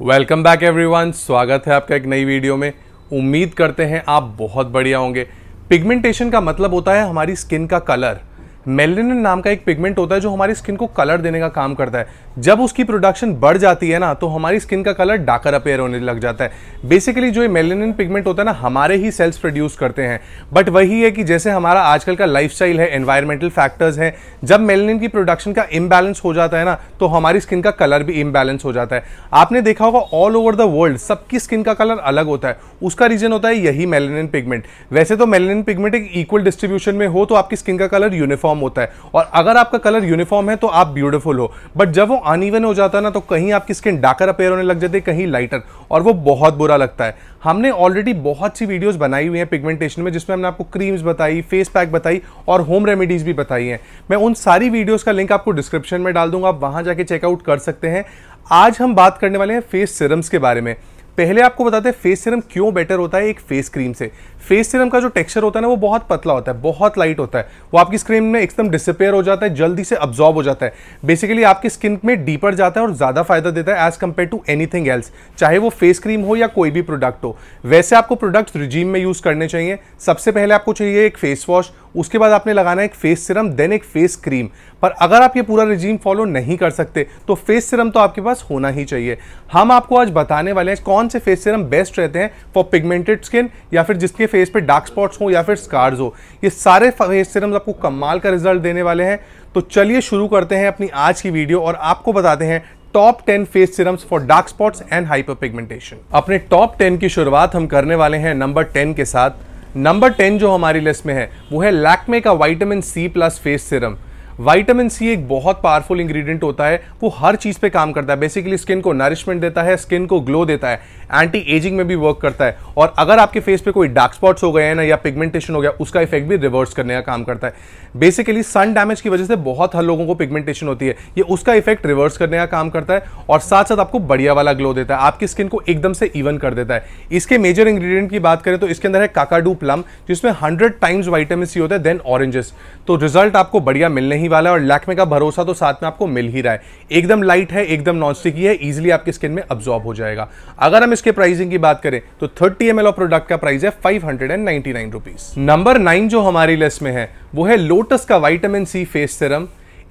welcome back everyone स्वागत है आपका एक नई वीडियो में उम्मीद करते हैं आप बहुत बढ़िया होंगे पिगमेंटेशन का मतलब होता है हमारी स्किन का कलर मेलेनिन नाम का एक पिगमेंट होता है जो हमारी स्किन को कलर देने का काम करता है जब उसकी प्रोडक्शन बढ़ जाती है ना तो हमारी स्किन का कलर डाकर अपेयर होने लग जाता है बेसिकली जो ये मेलेनिन पिगमेंट होता है ना हमारे ही सेल्स प्रोड्यूस करते हैं बट वही है कि जैसे हमारा आजकल का लाइफ है एनवायरमेंटल फैक्टर्स हैं जब मेलेनिन की प्रोडक्शन का इम्बैलेंस हो जाता है ना तो हमारी स्किन का कलर भी इम्बैलेंस हो जाता है आपने देखा होगा ऑल ओवर द वर्ल्ड सबकी स्किन का कलर अलग होता है उसका रीजन होता है यही मेलेनिन पिगमेंट वैसे तो मेलेनिन पिगमेंट एक इक्वल डिस्ट्रीब्यूशन में हो तो आपकी स्किन का कलर यूनिफॉर्म यूनिफॉर्म होता है और अगर आपका कलर यूनिफॉर्म है तो आप ब्यूटीफुल हो बट जब वो अनइवन हो जाता है ना तो कहीं आपकी स्किन डाकर अपेयर होने लग जाती है कहीं लाइटर और वो बहुत बुरा लगता है हमने ऑलरेडी बहुत सी वीडियोस बनाई हुई हैं पिगमेंटेशन में जिसमें हमने आपको क्रीम्स बताई फेस पैक बताई और होम रेमेडीज़ भी बताई हैं मैं उन सारी वीडियोज़ का लिंक आपको डिस्क्रिप्शन में डाल दूंगा आप वहां जाके चेकआउट कर सकते हैं आज हम बात करने वाले हैं फेस सिरम्स के बारे में पहले आपको बताते हैं फेस सीरम क्यों बेटर होता है एक फेस क्रीम से फेस सीरम का जो टेक्सचर होता है ना वो बहुत पतला होता है बहुत लाइट होता है वो आपकी स्क्रीन में एकदम डिसअपेयर हो जाता है जल्दी से अब्जॉर्ब हो जाता है बेसिकली आपकी स्किन में डीपर जाता है और ज़्यादा फायदा देता है as compare to anything else चाहे वो फेस क्रीम हो या कोई भी प्रोडक्ट हो वैसे आपको प्रोडक्ट रिजीम में यूज़ करने चाहिए सबसे पहले आपको चाहिए एक फेस वॉश उसके बाद आपने लगाना एक फेस सिरम देन एक फेस क्रीम पर अगर आप ये पूरा रिजीम फॉलो नहीं कर सकते तो फेस सिरम तो आपके पास होना ही चाहिए हम आपको आज बताने वाले हैं कौन से फेस सिरम बेस्ट रहते हैं फॉर पिगमेंटेड स्किन या फिर जिसके फेस पे डार्क स्पॉट्स हो या फिर स्कार्स हो ये सारे फेस सिरम्स आपको कमाल का रिजल्ट देने वाले हैं तो चलिए शुरू करते हैं अपनी आज की वीडियो और आपको बताते हैं top ten face serums for dark spots and hyper pigmentation अपने टॉप टेन की शुरुआत हम करने वाले हैं नंबर टेन के साथ नंबर टेन जो हमारी लिस्ट में है वो है लैक्मे का vitamin C plus face serum vitamin C एक बहुत पावरफुल इंग्रेडिएंट होता है वो हर चीज़ पे काम करता है बेसिकली स्किन को नरिशमेंट देता है स्किन को ग्लो देता है एंटी एजिंग में भी वर्क करता है और अगर आपके फेस पे कोई डार्क स्पॉट्स हो गए हैं ना या पिगमेंटेशन हो गया उसका इफेक्ट भी रिवर्स करने का काम करता है बेसिकली सन डैमेज की वजह से बहुत हर लोगों को पिगमेंटेशन होती है ये उसका इफेक्ट रिवर्स करने का काम करता है और साथ साथ आपको बढ़िया वाला ग्लो देता है आपकी स्किन को एकदम से इवन कर देता है इसके मेजर इंग्रीडियंट की बात करें तो इसके अंदर है काकाडू प्लम जिसमें हंड्रेड टाइम्स वाइटामिन सी होता है देन ऑरेंजेस तो रिजल्ट आपको बढ़िया मिलने नहीं वाला है और लैक्मे का भरोसा तो साथ में आपको मिल ही रहा है एकदम लाइट है एकदम नॉनस्टिकी है इजिली आपकी स्किन में अब्जॉर्ब हो जाएगा अगर हम इसके प्राइसिंग की बात करें तो थर्टी एम ऑफ प्रोडक्ट का प्राइस है फाइव हंड्रेड नंबर नाइन जो हमारी लिस्ट में है वो है लोटस का वाइटामिन सी फेस सिरम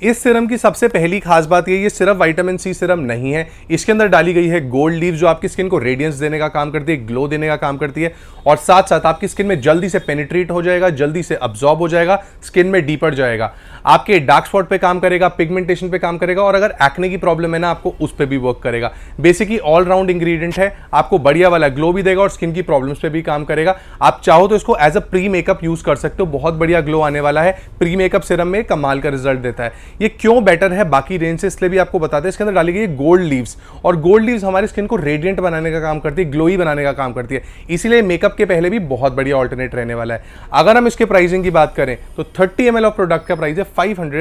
इस सिरम की सबसे पहली खास बात यह ये सिर्फ वाइटामिन सी सिरम नहीं है इसके अंदर डाली गई है गोल्ड लीव जो आपकी स्किन को रेडियंस देने का काम करती है ग्लो देने का काम करती है और साथ साथ आपकी स्किन में जल्दी से पेनिट्रेट हो जाएगा जल्दी से अब्जॉर्ब हो जाएगा स्किन में डीपर जाएगा आपके डार्क स्पॉट पे काम करेगा पिगमेंटेशन पे काम करेगा और अगर एक्ने की प्रॉब्लम है ना आपको उस पर भी वर्क करेगा बेसिकली ऑलराउंड इंग्रीडियंट है आपको बढ़िया वाला ग्लो भी देगा और स्किन की प्रॉब्लम्स पे भी काम करेगा आप चाहो तो इसको as a pre makeup use कर सकते हो बहुत बढ़िया ग्लो आने वाला है प्री मेकअप सिरम में कमाल का रिजल्ट देता है ये क्यों बेटर है बाकी रेंज से इसलिए भी आपको बताते हैं इसके अंदर डाली गई गोल्ड लीव्स और गोल्ड लीव्स हमारी स्किन को रेडियंट बनाने का काम करती है ग्लोई बनाने का काम करती है इसीलिए मेकअप के पहले भी बहुत बढ़िया ऑल्टरनेट रहने वाला है अगर हम इसके प्राइसिंग की बात करें तो थर्टी एम ऑफ प्रोडक्ट का प्राइस है फाइव हंड्रेड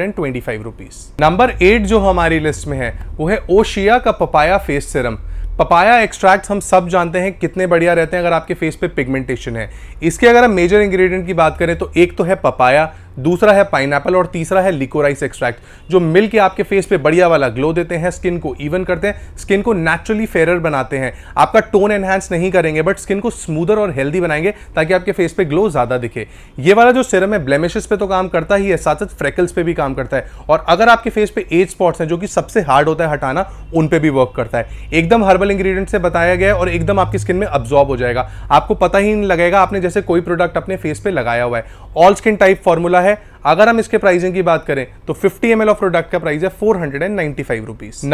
नंबर एट जो हमारी लिस्ट में है वो है ओशिया का papaya face serum papaya extract हम सब जानते हैं कितने बढ़िया रहते हैं अगर आपके फेस पे पिगमेंटेशन है इसके अगर हम मेजर इंग्रेडिएंट की बात करें तो एक तो है पपाया दूसरा है पाइन और तीसरा है लिकोराइस एक्सट्रैक्ट जो मिल के आपके फेस पे बढ़िया वाला ग्लो देते हैं स्किन को इवन करते हैं स्किन को नेचुरली फेयर बनाते हैं आपका टोन एनहांस नहीं करेंगे बट स्किन को स्मूदर और हेल्दी बनाएंगे ताकि आपके फेस पे ग्लो ज़्यादा दिखे ये वाला जो सिरम है ब्लेमिशेस पे तो काम करता ही है साथ साथ फ्रेकल्स पे भी काम करता है और अगर आपके फेस पे एज स्पॉट्स हैं जो कि सबसे हार्ड होता है हटाना उन पर भी वर्क करता है एकदम हर्बल इंग्रीडियंट से बताया गया और एकदम आपकी स्किन में अब्जॉर्ब हो जाएगा आपको पता ही नहीं लगेगा आपने जैसे कोई प्रोडक्ट अपने फेस पे लगाया हुआ है ऑल स्किन टाइप फॉर्मूला का है अगर हम इसके प्राइसिंग की बात करें तो 50 एम ऑफ प्रोडक्ट का प्राइस है फोर हंड्रेड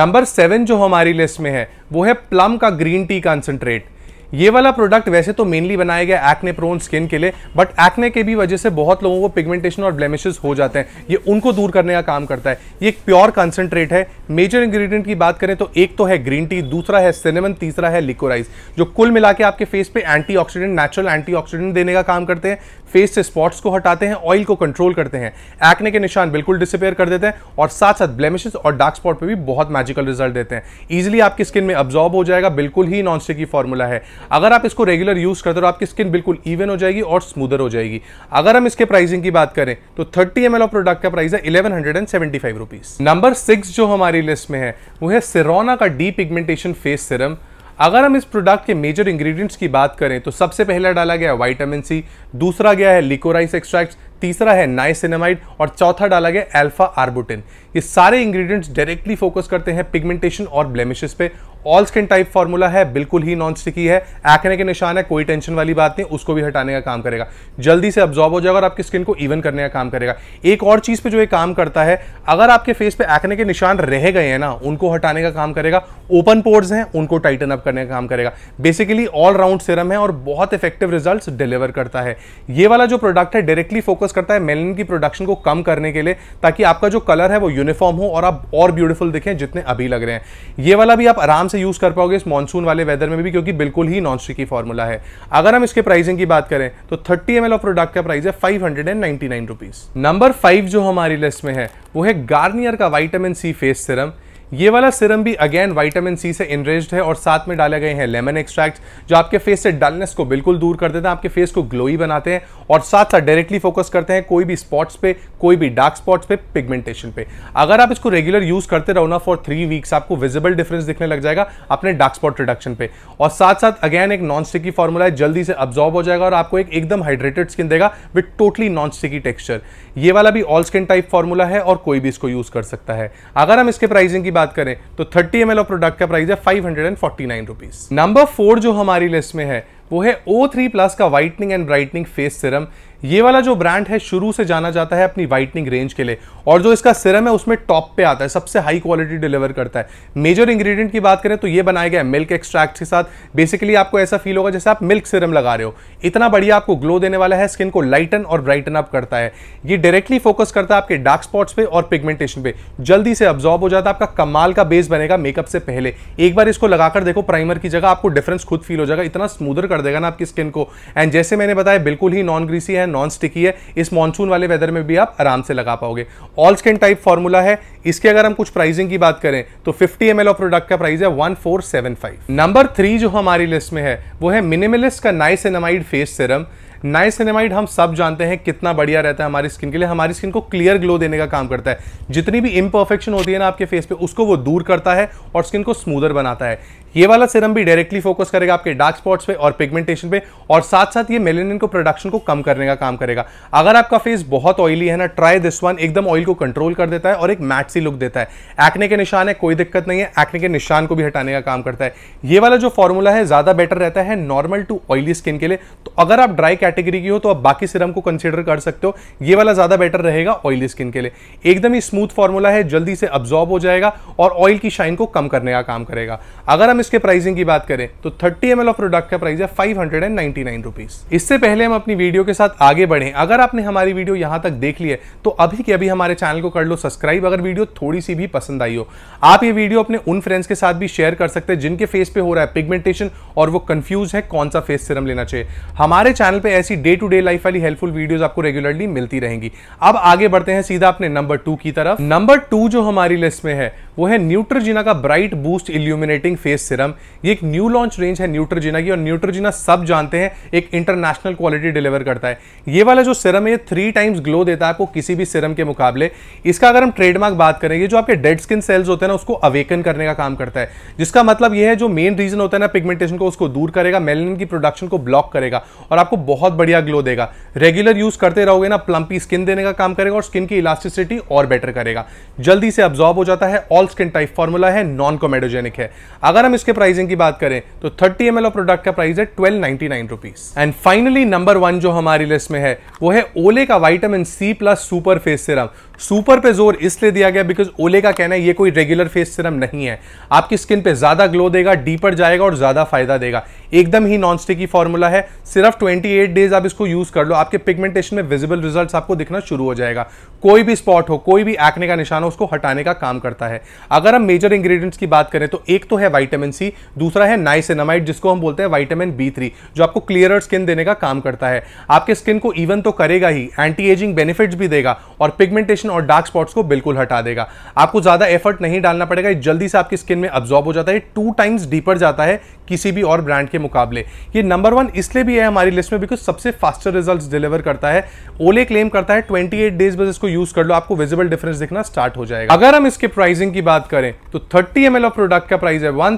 नंबर सेवन जो हमारी लिस्ट में है वो है प्लम का ग्रीन टी कॉन्सेंट्रेट ये वाला प्रोडक्ट वैसे तो मेनली बनाया गया एक्ने प्रोन स्किन के लिए बट एक्ने के भी वजह से बहुत लोगों को पिगमेंटेशन और ब्लेमिशेस हो जाते हैं ये उनको दूर करने का काम करता है ये एक प्योर कंसनट्रेट है मेजर इंग्रेडिएंट की बात करें तो एक तो है ग्रीन टी दूसरा है सिनेमन तीसरा है लिकोराइज जो कुल मिला आपके फेस पे एंटी नेचुरल एंटी देने का काम करते हैं फेस से स्पॉट्स को हटाते हैं ऑयल को कंट्रोल करते हैं एक्ने के निशान बिल्कुल डिसअपेयर कर देते हैं और साथ साथ ब्लेमिशेस और डार्क स्पॉट पर भी बहुत मैजिकल रिजल्ट देते हैं ईजिली आपकी स्किन में अब्जॉर्ब हो जाएगा बिल्कुल ही नॉन स्टिकी फॉर्मूला है अगर आप इसको रेगुलर यूज़ करते हो तो आपकी स्किन बिल्कुल इवन हो जाएगी और स्मूदर हो जाएगी अगर हम इसके प्राइसिंग की बात करें तो थर्टी एम ऑफ प्रोडक्ट का प्राइस है eleven hundred and seventy five rupees number six जो हमारी लिस्ट में है वो है सिरोना का डी पिगमेंटेशन फेस सिरम अगर हम इस प्रोडक्ट के मेजर इंग्रेडिएंट्स की बात करें तो सबसे पहला डाला गया है वाइटामिन सी दूसरा गया है लिकोराइस एक्सट्रैक्ट तीसरा है नाइसिनमाइड और चौथा डाला गया अल्फा आर्बुटिन ये सारे इंग्रेडिएंट्स डायरेक्टली फोकस करते हैं पिगमेंटेशन और ब्लेमिशेस पे ऑल स्किन टाइप फॉर्मूला है बिल्कुल ही नॉन स्टिकी है एक्ने के निशान है कोई टेंशन वाली बात नहीं उसको भी हटाने का काम करेगा जल्दी से अब्जॉर्ब हो जाएगा और आपकी स्किन को इवन करने का काम करेगा एक और चीज़ पे जो ये काम करता है अगर आपके फेस पे एक्ने के निशान रह गए हैं ना उनको हटाने का काम करेगा ओपन पोर्ट्स हैं उनको टाइटन अप करने का काम करेगा बेसिकली ऑल राउंड सिरम है और बहुत इफेक्टिव रिजल्ट डिलीवर करता है ये वाला जो प्रोडक्ट है डायरेक्टली फोकस करता है मेलिन की प्रोडक्शन को कम करने के लिए ताकि आपका जो कलर है वो यूनिफॉर्म हो और आप और ब्यूटीफुल दिखें जितने अभी लग रहे हैं ये वाला भी आप आराम से से यूज़ कर पाओगे इस मानसून वाले वेदर में भी क्योंकि बिल्कुल ही नॉन स्टिकी फॉर्मूला है अगर हम इसके प्राइसिंग की बात करें तो थर्टी एम ऑफ प्रोडक्ट का प्राइस है five hundred and ninety nine rupees number five जो हमारी लिस्ट में है वो है गार्नियर का वाइटामिन सी फेस सिरम ये वाला सिरम भी अगेन वाइटामिन सी से इनरेज्ड है और साथ में डाले गए हैं लेमन एक्सट्रैक्ट जो आपके फेस से डलनेस को बिल्कुल दूर कर देते हैं आपके फेस को ग्लोई बनाते हैं और साथ साथ डायरेक्टली फोकस करते हैं कोई भी स्पॉट्स पे कोई भी डार्क स्पॉट्स पे पिगमेंटेशन पे अगर आप इसको रेगुलर यूज करते रहो ना फॉर थ्री वीक्स आपको विजिबल डिफरेंस दिखने लग जाएगा अपने डार्क स्पॉट रिडक्शन पे और साथ साथ अगेन एक नॉन स्टिकी फॉर्मूला है जल्दी से अब्जॉर्ब हो जाएगा और आपको एक एकदम हाइड्रेटेड स्किन देगा with totally non sticky texture ये वाला भी ऑल स्किन टाइप फॉर्मूला है और कोई भी इसको यूज कर सकता है अगर हम इसके प्राइसिंग की बात करें तो 30 एम ऑफ प्रोडक्ट का प्राइस है फाइव हंड्रेड नंबर फोर जो हमारी लिस्ट में है वो है ओ थ्री प्लस का whitening and brightening face serum ये वाला जो ब्रांड है शुरू से जाना जाता है अपनी वाइटनिंग रेंज के लिए और जो इसका सिरम है उसमें टॉप पे आता है सबसे हाई क्वालिटी डिलीवर करता है मेजर इंग्रेडिएंट की बात करें तो ये बनाया गया है मिल्क एक्सट्रैक्ट के साथ बेसिकली आपको ऐसा फील होगा जैसे आप मिल्क सिरम लगा रहे हो इतना बढ़िया आपको ग्लो देने वाला है स्किन को लाइटन और ब्राइटन अप करता है ये डायरेक्टली फोकस करता है आपके डार्क स्पॉट्स पे और पिगमेंटेशन पे जल्दी से अब्जॉर्ब हो जाता है आपका कमाल का बेस बनेगा मेकअप से पहले एक बार इसको लगाकर देखो प्राइमर की जगह आपको डिफरेंस खुद फील हो जाएगा इतना स्मूदर कर देगा ना आपकी स्किन को एंड जैसे मैंने बताया बिल्कुल ही नॉन ग्रीसी है है नॉन स्टिकी है इस मानसून वाले वेदर में भी आप आराम से लगा पाओगे ऑल स्किन टाइप फॉर्मूला है इसके अगर हम कुछ प्राइसिंग की बात करें तो 50 एम ऑफ प्रोडक्ट का प्राइस है 1475 नंबर थ्री जो हमारी लिस्ट में है वो है मिनिमलिस्ट का नाइसिनमाइड फेस सिरम नाइसिनेमाइड हम सब जानते हैं कितना बढ़िया रहता है हमारी स्किन के लिए हमारी स्किन को क्लियर ग्लो देने का काम करता है जितनी भी इम्परफेक्शन होती है ना आपके फेस पे उसको वो दूर करता है और स्किन को स्मूदर बनाता है ये वाला सिरम भी डायरेक्टली फोकस करेगा आपके डार्क स्पॉट्स पे और पिगमेंटेशन पे और साथ साथ ये मेलेनिन को प्रोडक्शन को कम करने का काम करेगा अगर आपका फेस बहुत ऑयली है ना ट्राई दिस वन एकदम ऑयल को कंट्रोल कर देता है और एक मैट सी लुक देता है एक्ने के निशान है कोई दिक्कत नहीं है एक्ने के निशान को भी हटाने का काम करता है ये वाला जो फॉर्मूला है ज़्यादा बेटर रहता है नॉर्मल टू ऑयली स्किन के लिए तो अगर आप ड्राई कैटेगरी की हो तो आप बाकी सिरम को कंसिडर कर सकते हो ये वाला ज़्यादा बेटर रहेगा ऑयली स्किन के लिए एकदम ही स्मूथ फॉर्मूला है जल्दी से अब्जॉर्ब हो जाएगा और ऑयल की शाइन को कम करने का काम करेगा अगर हम इसके प्राइसिंग की बात करें तो 30 एम ऑफ प्रोडक्ट का प्राइस है फाइव हंड्रेड इससे पहले हम अपनी वीडियो के साथ आगे बढ़े अगर आपने हमारी वीडियो यहां तक देख ली है तो अभी के अभी हमारे चैनल को कर लो सब्सक्राइब अगर वीडियो थोड़ी सी भी पसंद आई हो आप ये वीडियो अपने उन फ्रेंड्स के साथ भी शेयर कर सकते हैं जिनके फेस पे हो रहा है पिगमेंटेशन और वो कंफ्यूज है कौन सा फेस सिरम लेना चाहिए हमारे चैनल पे ऐसी डे टू डे लाइफ वाली हेल्पफुल वीडियोस आपको रेगुलरली मिलती रहेंगी अब आगे बढ़ते हैं सीधा अपने नंबर टू की तरफ नंबर टू जो हमारी लिस्ट में है वो है न्यूट्रोजिना का bright boost illuminating face serum ये एक न्यू लॉन्च रेंज है न्यूट्रोजिना की और न्यूट्रोजिना सब जानते हैं एक इंटरनेशनल क्वालिटी डिलीवर करता है ये वाला जो सिरम है ये थ्री टाइम्स ग्लो देता है आपको किसी भी सिरम के मुकाबले इसका अगर हम ट्रेडमार्क बात करेंगे जो आपके डेड स्किन सेल्स होते हैं ना उसको अवेकन करने का काम करता है जिसका मतलब यह है जो मेन रीजन होता है ना पिगमेंटेशन को उसको दूर करेगा मेलिन की प्रोडक्शन को ब्लॉक करेगा और आपको बहुत बढ़िया ग्लो देगा रेगुलर यूज करते रहोगे ना प्लम्पी स्किन देने का काम करेगा और स्किन की इलास्टिसिटी और बेटर करेगा जल्दी से अब्जॉर्ब हो जाता है ऑल स्किन टाइप फॉर्मूला है नॉन कोमेडोजेनिक है अगर हम इसके प्राइसिंग की बात करें तो 30 एम ऑफ प्रोडक्ट का प्राइस है twelve ninety nine rupees and finally number one जो हमारी लिस्ट में है वो है ओले का vitamin C plus super face serum super पे जोर इसलिए दिया गया बिकॉज ओले का कहना है ये कोई रेगुलर फेस सिरम नहीं है आपकी स्किन पे ज़्यादा ग्लो देगा डीपर जाएगा और ज़्यादा फायदा देगा एकदम ही नॉन स्टिकी फॉर्मूला है सिर्फ 28 डेज आप इसको यूज़ कर लो आपके पिगमेंटेशन में विजिबल रिजल्ट आपको दिखना शुरू हो जाएगा कोई भी स्पॉट हो कोई भी एक्ने का निशान हो उसको हटाने का काम करता है अगर हम मेजर इंग्रेडिएंट्स की बात करें तो एक तो है वाइटामिन सी दूसरा है नाइसिनामाइड जिसको हम बोलते हैं वाइटामिन बी थ्री जो आपको क्लियर स्किन देने का काम करता है आपके स्किन को इवन तो करेगा ही एंटी एजिंग बेनिफिट्स भी देगा और पिगमेंटेशन इरिटेशन और डार्क स्पॉट्स को बिल्कुल हटा देगा आपको ज़्यादा एफर्ट नहीं डालना पड़ेगा जल्दी से आपकी स्किन में अब्जॉर्ब हो जाता है टू टाइम्स डीपर जाता है किसी भी और ब्रांड के मुकाबले ये नंबर वन इसलिए भी है हमारी लिस्ट में बिकॉज सबसे फास्टर रिजल्ट डिलीवर करता है ओले क्लेम करता है 28 डेज बस इसको यूज कर लो आपको विजिबल डिफरेंस दिखना स्टार्ट हो जाएगा अगर हम इसके प्राइसिंग की बात करें तो थर्टी एम ऑफ प्रोडक्ट का प्राइस है वन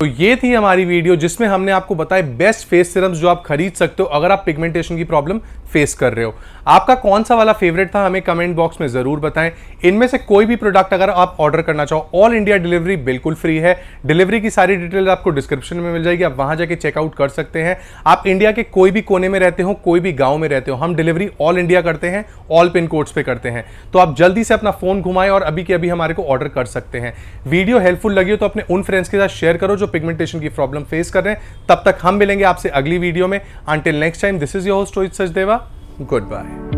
तो ये थी हमारी वीडियो जिसमें हमने आपको बताया बेस्ट फेस सिरम्स जो आप खरीद सकते हो अगर आप पिगमेंटेशन की प्रॉब्लम फेस कर रहे हो आपका कौन सा वाला फेवरेट फेवरेट था हमें कमेंट बॉक्स में ज़रूर बताएं इनमें से कोई भी प्रोडक्ट अगर आप ऑर्डर करना चाहो ऑल इंडिया डिलीवरी बिल्कुल फ्री है डिलीवरी की सारी डिटेल आपको डिस्क्रिप्शन में मिल जाएगी आप वहां जाके चेकआउट कर सकते हैं आप इंडिया के कोई भी कोने में रहते हो कोई भी गांव में रहते हो हम डिलीवरी ऑल इंडिया करते हैं ऑल पिन कोड्स पे करते हैं तो आप जल्दी से अपना फ़ोन घुमाएं और अभी के अभी हमारे को ऑर्डर कर सकते हैं वीडियो हेल्पफुल लगी हो तो अपने उन फ्रेंड्स के साथ शेयर करो जो पिगमेंटेशन की प्रॉब्लम फेस कर रहे हैं तब तक हम मिलेंगे आपसे अगली वीडियो में until next time this is your host Rohit Sachdeva good bye